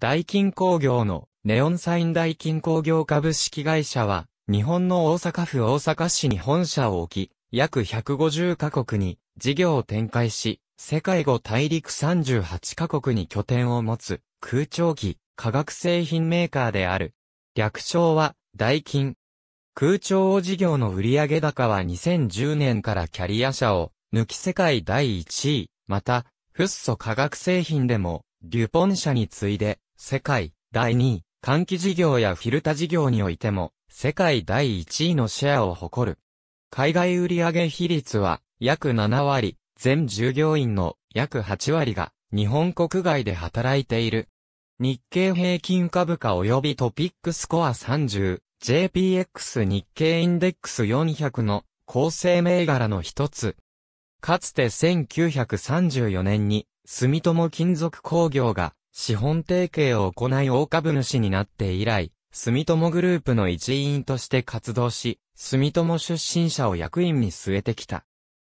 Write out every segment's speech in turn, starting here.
大金工業のネオンサイン大金工業株式会社は、日本の大阪府大阪市に本社を置き、約150カ国に事業を展開し、世界後大陸38カ国に拠点を持つ空調機化学製品メーカーである。略称は、大金。空調事業の売上高は2010年からキャリア社を抜き世界第1位、また、フッ素化学製品でも、デュポン社に次いで、世界第2位、換気事業やフィルタ事業においても、世界第1位のシェアを誇る。海外売上比率は約7割、全従業員の約8割が日本国外で働いている。日経平均株価及びトピックスコア30、JPX 日経インデックス400の構成銘柄の一つ。かつて1934年に住友金属工業が資本提携を行い大株主になって以来、住友グループの一員として活動し、住友出身者を役員に据えてきた。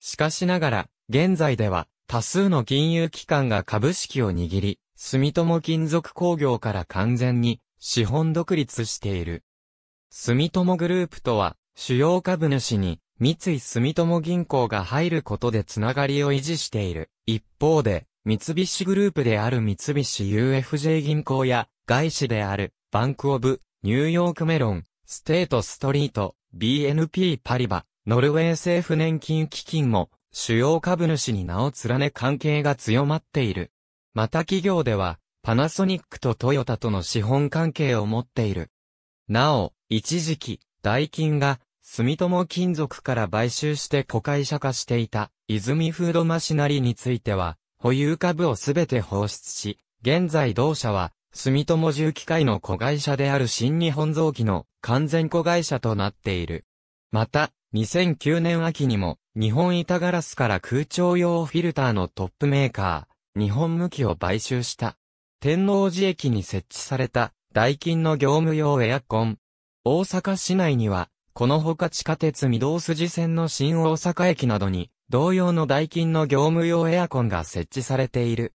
しかしながら、現在では、多数の金融機関が株式を握り、住友金属工業から完全に資本独立している。住友グループとは、主要株主に三井住友銀行が入ることでつながりを維持している。一方で、三菱グループである三菱 UFJ 銀行や、外資である、バンクオブ、ニューヨークメロン、ステートストリート、BNP パリバ、ノルウェー政府年金基金も、主要株主に名を連ね関係が強まっている。また企業では、パナソニックとトヨタとの資本関係を持っている。なお、一時期、ダイキンが、住友金属から買収して子会社化していた、泉フードマシナリについては、保有株をすべて放出し、現在同社は、住友重機械の子会社である新日本造機の完全子会社となっている。また、2009年秋にも、日本板ガラスから空調用フィルターのトップメーカー、日本向きを買収した。天王寺駅に設置された、ダイキンの業務用エアコン。大阪市内には、このほか地下鉄御堂筋線の新大阪駅などに、同様の代金の業務用エアコンが設置されている。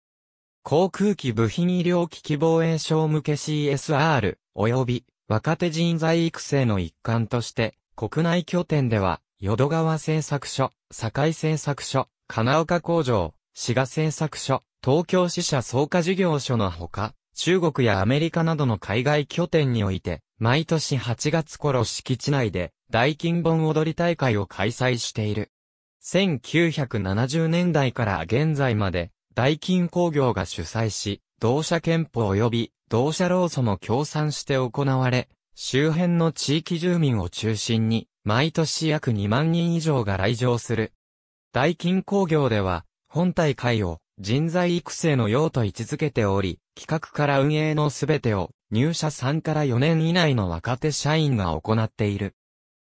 航空機部品医療機器防衛省向け CSR、及び若手人材育成の一環として、国内拠点では、淀川製作所、堺製作所、金岡工場、滋賀製作所、東京支社総科事業所のほか、中国やアメリカなどの海外拠点において、毎年8月頃敷地内で、大金盆踊り大会を開催している。1970年代から現在まで、大金工業が主催し、同社憲法及び同社労組も協賛して行われ、周辺の地域住民を中心に、毎年約2万人以上が来場する。大金工業では、本大会を人材育成の用と位置づけており、企画から運営のすべてを入社3から4年以内の若手社員が行っている。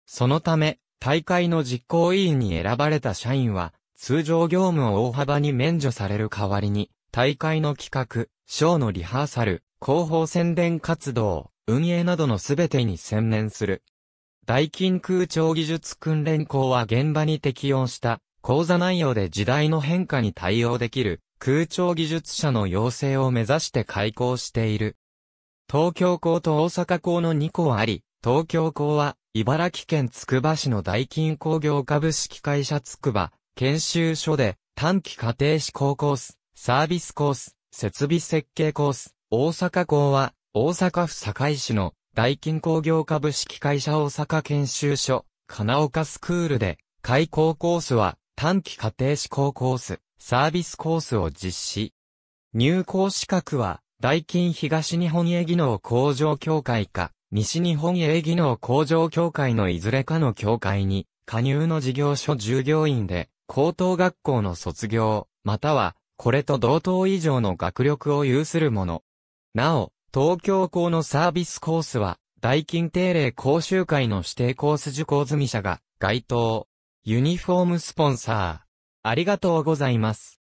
そのため、大会の実行委員に選ばれた社員は、通常業務を大幅に免除される代わりに、大会の企画、ショーのリハーサル、広報宣伝活動、運営などのすべてに専念する。大金空調技術訓練校は現場に適用した講座内容で時代の変化に対応できる空調技術者の養成を目指して開校している。東京校と大阪校の2校あり、東京校は茨城県つくば市の大金工業株式会社つくば研修所で短期家庭志向コース、サービスコース、設備設計コース、大阪校は大阪府堺市の大金工業株式会社大阪研修所、金岡スクールで開校コースは短期家庭志向コース、サービスコースを実施。入校資格は、大金東日本営技能工場協会か、西日本営技能工場協会のいずれかの協会に、加入の事業所従業員で、高等学校の卒業、または、これと同等以上の学力を有するもの。なお、東京校のサービスコースは、代金定例講習会の指定コース受講済み者が、該当。ユニフォームスポンサー。ありがとうございます。